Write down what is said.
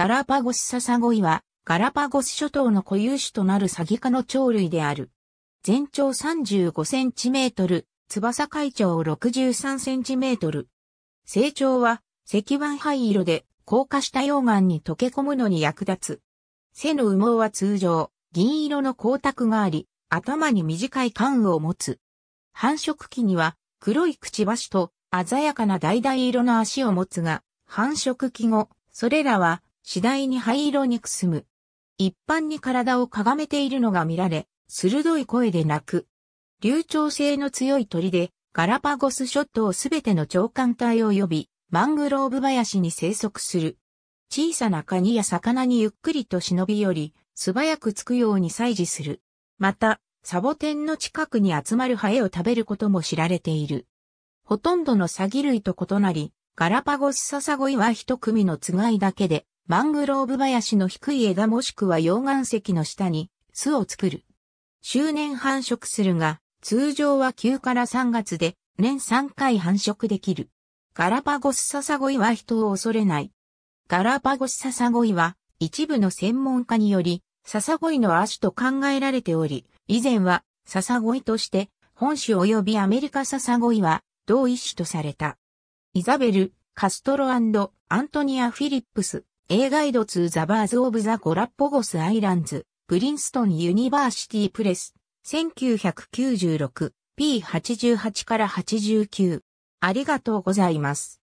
ガラパゴスササゴイは、ガラパゴス諸島の固有種となるサギ科の鳥類である。全長35センチメートル、翼海長63センチメートル。成長は石板灰色で硬化した溶岩に溶け込むのに役立つ。背の羽毛は通常、銀色の光沢があり、頭に短い冠を持つ。繁殖期には黒いくちばしと鮮やかな橙色の足を持つが、繁殖期後、それらは次第に灰色にくすむ。一般に体をかがめているのが見られ、鋭い声で鳴く。流暢性の強い鳥で、ガラパゴス諸島すべての長官隊を呼び、マングローブ林に生息する。小さなカニや魚にゆっくりと忍び寄り、素早くつくように採示する。また、サボテンの近くに集まるハエを食べることも知られている。ほとんどのサギ類と異なり、ガラパゴスササゴイは一組のつがいだけで、マングローブ林の低い枝もしくは溶岩石の下に巣を作る。周年繁殖するが、通常は9から3月で年3回繁殖できる。ガラパゴスササゴイは人を恐れない。ガラパゴスササゴイは一部の専門家により、ササゴイの足と考えられており、以前はササゴイとして本種及びアメリカササゴイは同一種とされた。イザベル、カストロアントニア・フィリップス、A Guide to the Birds of the Galapagos Islands, プリンストンユニバーシティプレス、1996、P88 から89。ありがとうございます。